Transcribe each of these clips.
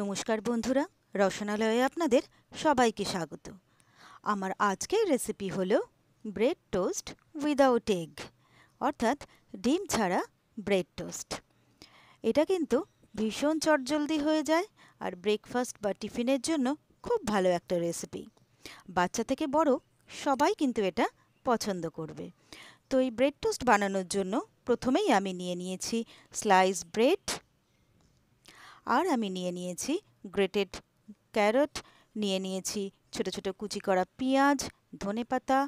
নমস্কার বন্ধুরা রসনালয়ে আপনাদের সবাইকে স্বাগত আমার আজকের রেসিপি হলো ব্রেড টোস্ট উইদাউট এগ অর্থাৎ ডিম ছাড়া ব্রেড টোস্ট এটা কিন্তু ভীষণ চটজলদি হয়ে যায় আর ব্রেকফাস্ট বা টিফিনের জন্য খুব ভালো একটা রেসিপি বাচ্চা থেকে বড় সবাই কিন্তু এটা পছন্দ করবে তো এই ব্রেড টোস্ট বানানোর জন্য প্রথমেই আমি নিয়ে নিয়েছি স্লাইস ব্রেড আর আমি নিয়ে নিয়েছি গ্রেটেড ক্যারট নিয়ে নিয়েছি ছোট ছোট কুচি করা পেঁয়াজ ধনে পাতা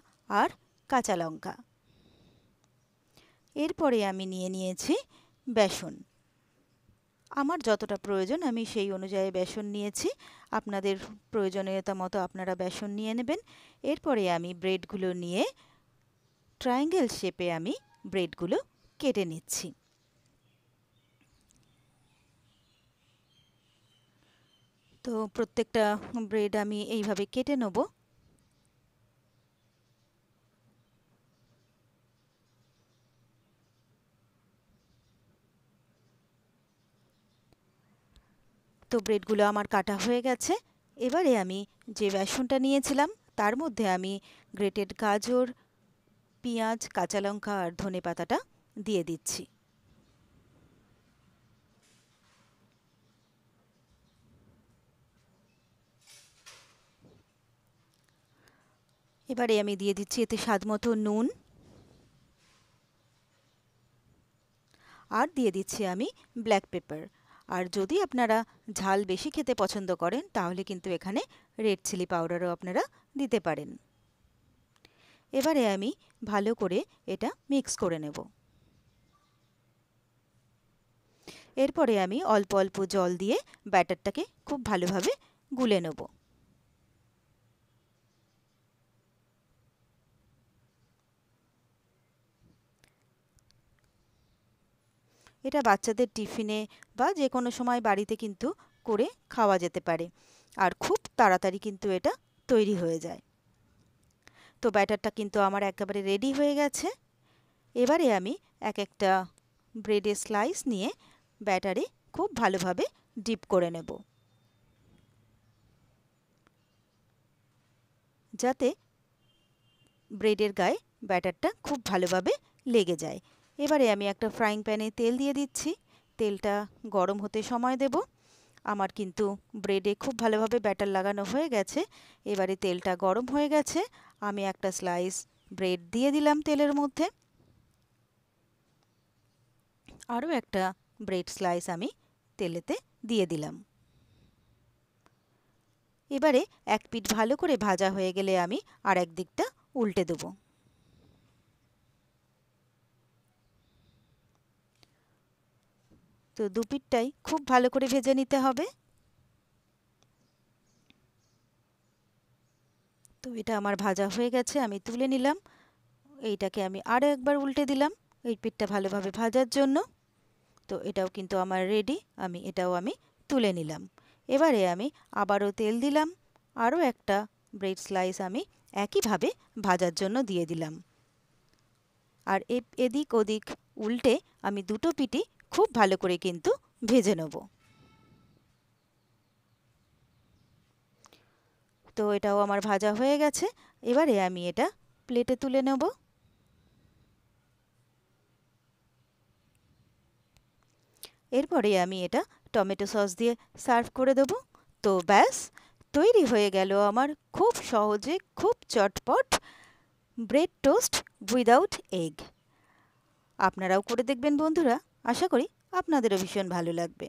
আর কাঁচা লঙ্কা এরপরে আমি নিয়ে নিয়েছি বেসন আমার যতটা প্রয়োজন আমি সেই অনুযায়ী বেসন নিয়েছি আপনাদের প্রয়োজনীয়তা মতো আপনারা বেসন নিয়ে নেবেন এরপরে আমি ব্রেডগুলো নিয়ে ট্রায়াঙ্গেল শেপে আমি ব্রেডগুলো কেটে নিচ্ছি তো প্রত্যেকটা ব্রেড আমি এইভাবে কেটে নেব তো ব্রেডগুলো আমার কাটা হয়ে গেছে এবারে আমি যে বেসনটা নিয়েছিলাম তার মধ্যে আমি গ্রেটেড গাজর পেঁয়াজ কাঁচা লঙ্কা আর ধনে পাতাটা দিয়ে দিচ্ছি এবারে আমি দিয়ে দিচ্ছি এতে স্বাদমতো নুন আর দিয়ে দিচ্ছি আমি ব্ল্যাক পেপার আর যদি আপনারা ঝাল বেশি খেতে পছন্দ করেন তাহলে কিন্তু এখানে রেড চিলি পাউডারও আপনারা দিতে পারেন এবারে আমি ভালো করে এটা মিক্স করে নেব এরপরে আমি অল্প অল্প জল দিয়ে ব্যাটারটাকে খুব ভালোভাবে গুলে নেবো এটা বাচ্চাদের টিফিনে বা যে কোনো সময় বাড়িতে কিন্তু করে খাওয়া যেতে পারে আর খুব তাড়াতাড়ি কিন্তু এটা তৈরি হয়ে যায় তো ব্যাটারটা কিন্তু আমার একেবারে রেডি হয়ে গেছে এবারে আমি এক একটা ব্রেডের স্লাইস নিয়ে ব্যাটারে খুব ভালোভাবে ডিপ করে নেব যাতে ব্রেডের গায়ে ব্যাটারটা খুব ভালোভাবে লেগে যায় এবারে আমি একটা ফ্রাইং প্যানে তেল দিয়ে দিচ্ছি তেলটা গরম হতে সময় দেব আমার কিন্তু ব্রেডে খুব ভালোভাবে ব্যাটার লাগানো হয়ে গেছে এবারে তেলটা গরম হয়ে গেছে আমি একটা স্লাইস ব্রেড দিয়ে দিলাম তেলের মধ্যে আরও একটা ব্রেড স্লাইস আমি তেলেতে দিয়ে দিলাম এবারে এক পিঠ ভালো করে ভাজা হয়ে গেলে আমি আর এক দিকটা উল্টে দেবো তো দুপিটটাই খুব ভালো করে ভেজে নিতে হবে তো এটা আমার ভাজা হয়ে গেছে আমি তুলে নিলাম এইটাকে আমি আরও একবার উল্টে দিলাম এই পিঠটা ভালোভাবে ভাজার জন্য তো এটাও কিন্তু আমার রেডি আমি এটাও আমি তুলে নিলাম এবারে আমি আবারও তেল দিলাম আরও একটা ব্রেড স্লাইস আমি একইভাবে ভাজার জন্য দিয়ে দিলাম আর এদিক ওদিক উল্টে আমি দুটো পিটি খুব ভালো করে কিন্তু ভেজে নেব তো এটাও আমার ভাজা হয়ে গেছে এবারে আমি এটা প্লেটে তুলে নেব এরপরে আমি এটা টমেটো সস দিয়ে সার্ভ করে দেব তো ব্যাস তৈরি হয়ে গেল আমার খুব সহজে খুব চটপট ব্রেড টোস্ট উইদাউট এগ আপনারাও করে দেখবেন বন্ধুরা আশা করি আপনাদেরও ভীষণ ভালো লাগবে